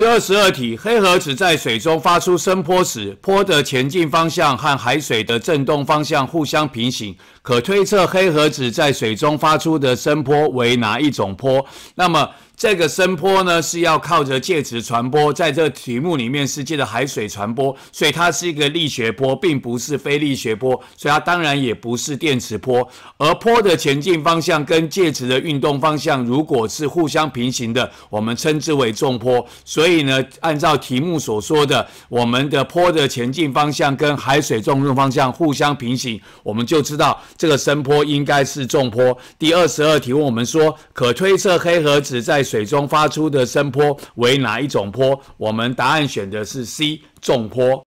第二十二题：黑盒子在水中发出声波时，波的前进方向和海水的振动方向互相平行，可推测黑盒子在水中发出的声波为哪一种波？那么？这个声波呢是要靠着介质传播，在这题目里面是借的海水传播，所以它是一个力学波，并不是非力学波，所以它当然也不是电磁波。而波的前进方向跟介质的运动方向如果是互相平行的，我们称之为纵波。所以呢，按照题目所说的，我们的波的前进方向跟海水运动方向互相平行，我们就知道这个声波应该是纵波。第二十二题问我们说，可推测黑盒子在。水中发出的声波为哪一种波？我们答案选的是 C 重波。